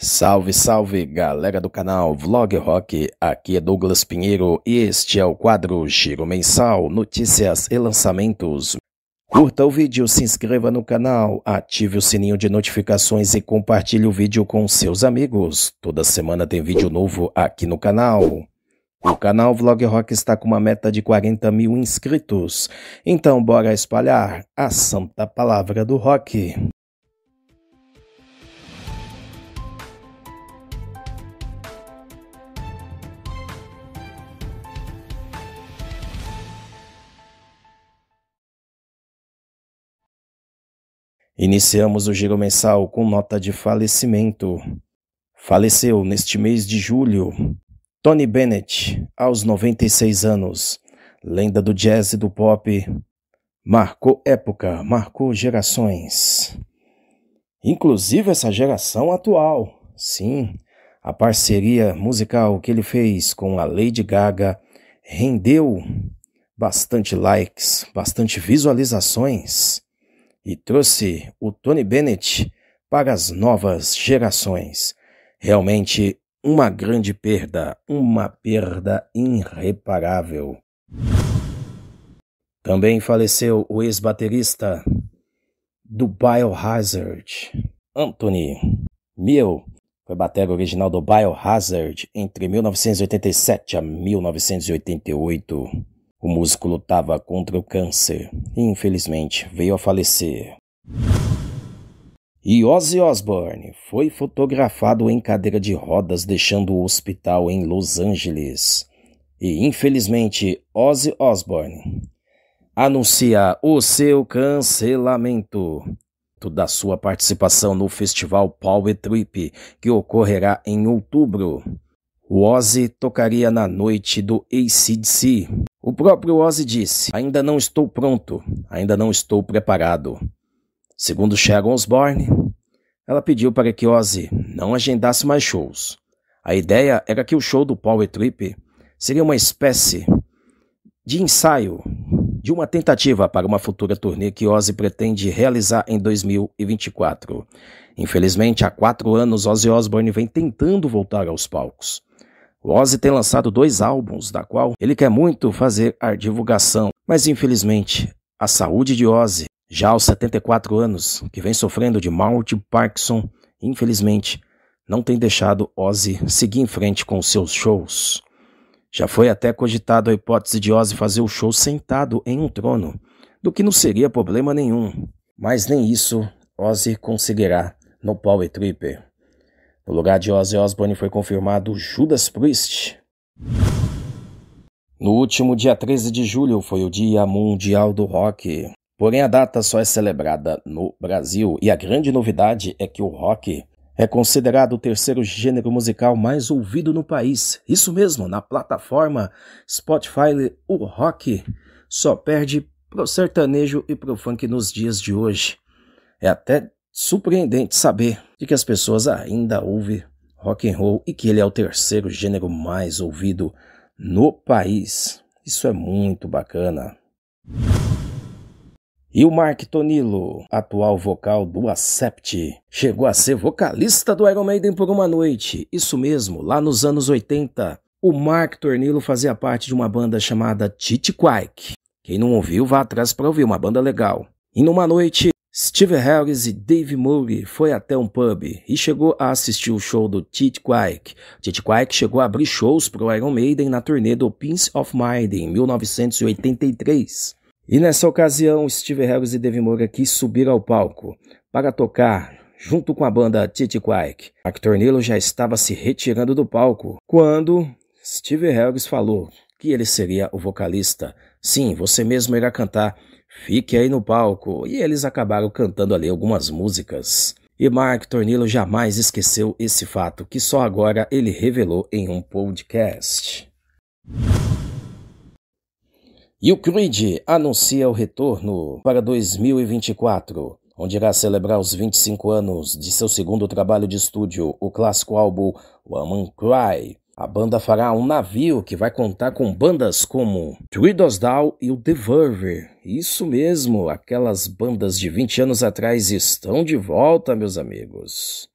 Salve, salve galera do canal Vlog Rock, aqui é Douglas Pinheiro e este é o quadro Giro Mensal, Notícias e Lançamentos. Curta o vídeo, se inscreva no canal, ative o sininho de notificações e compartilhe o vídeo com seus amigos. Toda semana tem vídeo novo aqui no canal. O canal Vlog Rock está com uma meta de 40 mil inscritos, então bora espalhar a santa palavra do rock. Iniciamos o giro mensal com nota de falecimento. Faleceu neste mês de julho Tony Bennett, aos 96 anos, lenda do jazz e do pop. Marcou época, marcou gerações. Inclusive essa geração atual. Sim, a parceria musical que ele fez com a Lady Gaga rendeu bastante likes, bastante visualizações e trouxe o Tony Bennett para as novas gerações. Realmente uma grande perda, uma perda irreparável. Também faleceu o ex-baterista do Biohazard, Anthony Mill. Foi batera original do Biohazard entre 1987 a 1988. O músico lutava contra o câncer e, infelizmente, veio a falecer. E Ozzy Osbourne foi fotografado em cadeira de rodas deixando o hospital em Los Angeles. E, infelizmente, Ozzy Osbourne anuncia o seu cancelamento da sua participação no festival Power Trip, que ocorrerá em outubro. O Ozzy tocaria na noite do ACDC. O próprio Ozzy disse: Ainda não estou pronto, ainda não estou preparado. Segundo Sharon Osbourne, ela pediu para que Ozzy não agendasse mais shows. A ideia era que o show do Power Trip seria uma espécie de ensaio de uma tentativa para uma futura turnê que Ozzy pretende realizar em 2024. Infelizmente, há quatro anos, Ozzy Osbourne vem tentando voltar aos palcos. O Ozzy tem lançado dois álbuns, da qual ele quer muito fazer a divulgação, mas infelizmente a saúde de Ozzy, já aos 74 anos, que vem sofrendo de mal de Parkinson, infelizmente não tem deixado Ozzy seguir em frente com seus shows. Já foi até cogitado a hipótese de Ozzy fazer o show sentado em um trono, do que não seria problema nenhum. Mas nem isso Ozzy conseguirá no Power Tripper. No lugar de Ozzy Osbourne foi confirmado Judas Priest. No último dia 13 de julho foi o Dia Mundial do Rock. Porém, a data só é celebrada no Brasil e a grande novidade é que o rock é considerado o terceiro gênero musical mais ouvido no país. Isso mesmo, na plataforma Spotify, o rock só perde pro sertanejo e pro funk nos dias de hoje. É até Surpreendente saber de que as pessoas ainda ouvem rock and roll e que ele é o terceiro gênero mais ouvido no país. Isso é muito bacana. E o Mark Tonilo, atual vocal do Acept, chegou a ser vocalista do Iron Maiden por uma noite. Isso mesmo, lá nos anos 80, o Mark Tonilo fazia parte de uma banda chamada Titi Quike. Quem não ouviu, vá atrás para ouvir, uma banda legal. E numa noite, Steve Harris e Dave Murray foi até um pub e chegou a assistir o show do Tit Quake. Tit Quake chegou a abrir shows para o Iron Maiden na turnê do Pins of Mind em 1983. E nessa ocasião, Steve Harris e Dave Murray quis subir ao palco para tocar junto com a banda Tit Quake. A Tornillo já estava se retirando do palco quando Steve Harris falou que ele seria o vocalista. Sim, você mesmo irá cantar Fique aí no palco, e eles acabaram cantando ali algumas músicas. E Mark Tornillo jamais esqueceu esse fato, que só agora ele revelou em um podcast. E o Creed anuncia o retorno para 2024, onde irá celebrar os 25 anos de seu segundo trabalho de estúdio, o clássico álbum Woman Cry. A banda fará um navio que vai contar com bandas como Tweedles Down e o The Verve. Isso mesmo, aquelas bandas de 20 anos atrás estão de volta, meus amigos.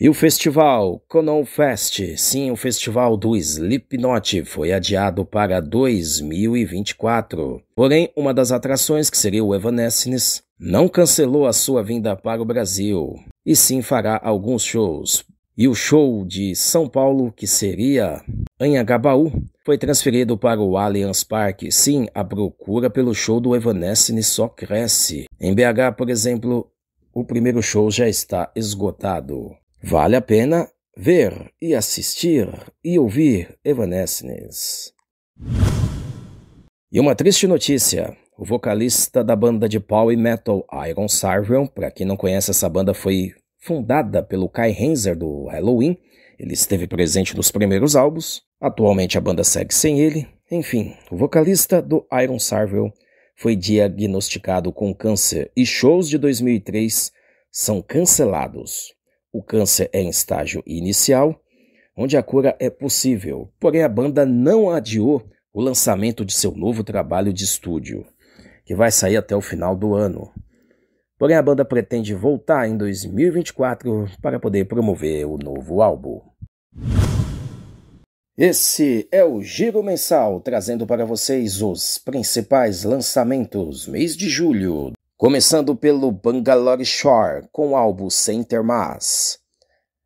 E o festival Conon Fest, sim, o festival do Slipknot foi adiado para 2024. Porém, uma das atrações, que seria o Evanescence, não cancelou a sua vinda para o Brasil, e sim fará alguns shows, e o show de São Paulo, que seria Agabaú, foi transferido para o Allianz Parque. Sim, a procura pelo show do Evanescence só cresce. Em BH, por exemplo, o primeiro show já está esgotado. Vale a pena ver e assistir e ouvir Evanescence. E uma triste notícia. O vocalista da banda de power metal Iron Sarvion, para quem não conhece essa banda, foi fundada pelo Kai Henzer do Halloween. Ele esteve presente nos primeiros álbuns, atualmente a banda segue sem ele. Enfim, o vocalista do Iron Sarvel foi diagnosticado com câncer e shows de 2003 são cancelados. O câncer é em estágio inicial, onde a cura é possível, porém a banda não adiou o lançamento de seu novo trabalho de estúdio, que vai sair até o final do ano. Porém, a banda pretende voltar em 2024 para poder promover o novo álbum. Esse é o Giro Mensal, trazendo para vocês os principais lançamentos mês de julho. Começando pelo Bangalore Shore, com o álbum Center Mass.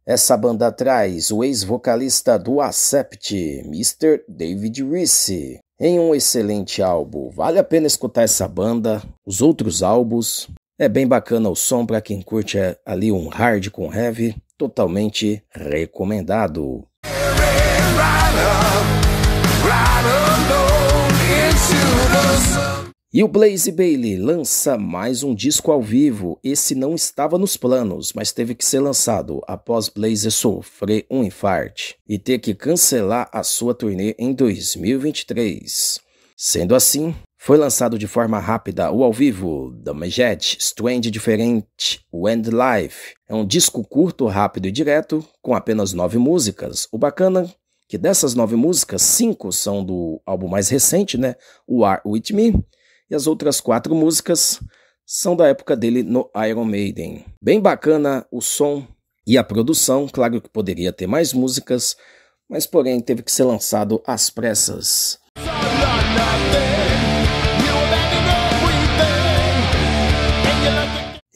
Essa banda traz o ex-vocalista do Acept, Mr. David Reese, em um excelente álbum. Vale a pena escutar essa banda, os outros álbuns é bem bacana o som para quem curte é, ali um hard com heavy, totalmente recomendado. E o Blaze Bailey lança mais um disco ao vivo. Esse não estava nos planos, mas teve que ser lançado após Blaze sofrer um infarte e ter que cancelar a sua turnê em 2023. Sendo assim, foi lançado de forma rápida o ao vivo The Majed Strange Diferente Wend Life. É um disco curto, rápido e direto, com apenas nove músicas. O bacana é que dessas nove músicas, cinco são do álbum mais recente, né? O Are With Me, e as outras quatro músicas são da época dele no Iron Maiden. Bem bacana o som e a produção, claro que poderia ter mais músicas, mas porém teve que ser lançado às pressas.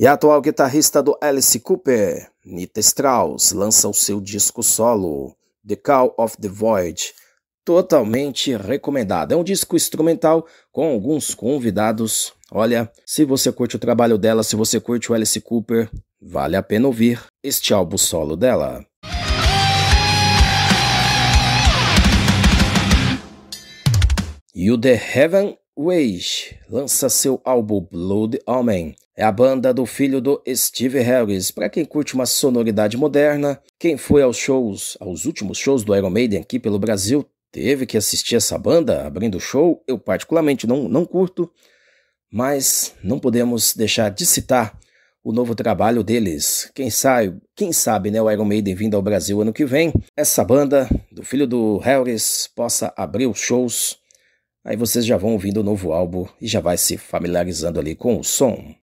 E a atual guitarrista do Alice Cooper, Nita Strauss, lança o seu disco solo, The Call of the Void, totalmente recomendado. É um disco instrumental com alguns convidados. Olha, se você curte o trabalho dela, se você curte o Alice Cooper, vale a pena ouvir este álbum solo dela. You The Heaven Wage lança seu álbum Blood Omen. É a banda do filho do Steve Harris. Para quem curte uma sonoridade moderna, quem foi aos shows, aos últimos shows do Iron Maiden aqui pelo Brasil, teve que assistir essa banda abrindo o show. Eu particularmente não, não curto, mas não podemos deixar de citar o novo trabalho deles. Quem sabe, quem sabe, né, o Iron Maiden vindo ao Brasil ano que vem, essa banda do filho do Harris possa abrir os shows Aí vocês já vão ouvindo o novo álbum e já vai se familiarizando ali com o som.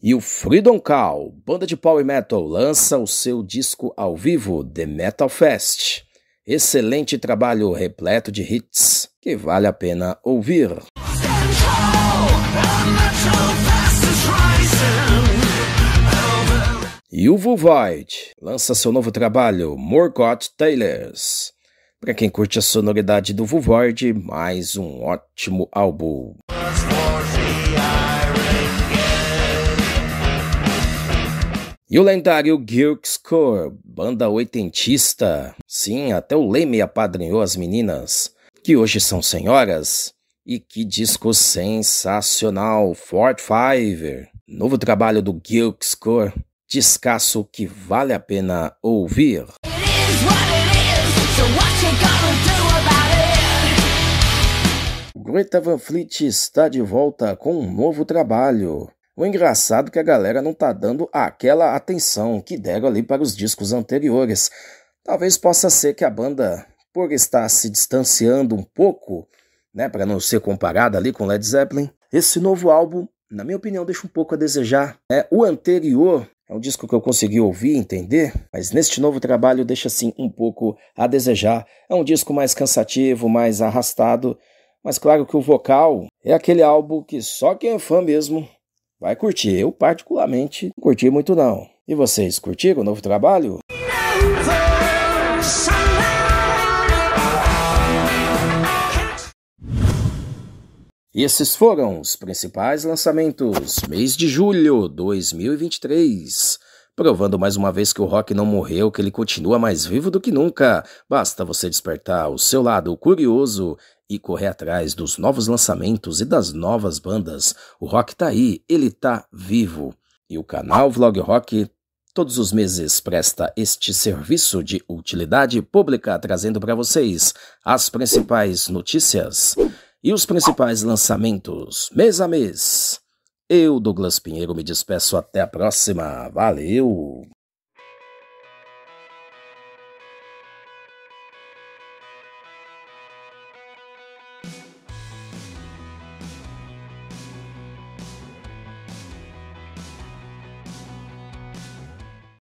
E o Freedom Call, banda de power metal, lança o seu disco ao vivo, The Metal Fest. Excelente trabalho repleto de hits que vale a pena ouvir. Central, Yuval Void lança seu novo trabalho, Morgoth Taylors. Para quem curte a sonoridade do Void, mais um ótimo álbum. E o lendário Gilks banda oitentista. Sim, até o Leme apadrinhou as meninas, que hoje são senhoras. E que disco sensacional, Fort Fiver. Novo trabalho do Gilkscore descasso que vale a pena ouvir. Greta Van Fleet está de volta com um novo trabalho. O engraçado é que a galera não tá dando aquela atenção que deram ali para os discos anteriores. Talvez possa ser que a banda, por estar se distanciando um pouco, né, para não ser comparada ali com Led Zeppelin, esse novo álbum, na minha opinião, deixa um pouco a desejar. É, o anterior é um disco que eu consegui ouvir e entender, mas neste novo trabalho deixa assim um pouco a desejar. É um disco mais cansativo, mais arrastado, mas claro que o vocal é aquele álbum que só quem é fã mesmo vai curtir. Eu particularmente não curti muito não. E vocês curtiram o novo trabalho? E esses foram os principais lançamentos mês de julho 2023. Provando mais uma vez que o rock não morreu, que ele continua mais vivo do que nunca. Basta você despertar o seu lado curioso e correr atrás dos novos lançamentos e das novas bandas. O rock tá aí, ele tá vivo. E o canal Vlog Rock todos os meses presta este serviço de utilidade pública, trazendo para vocês as principais notícias e os principais lançamentos mês a mês. Eu, Douglas Pinheiro, me despeço até a próxima. Valeu!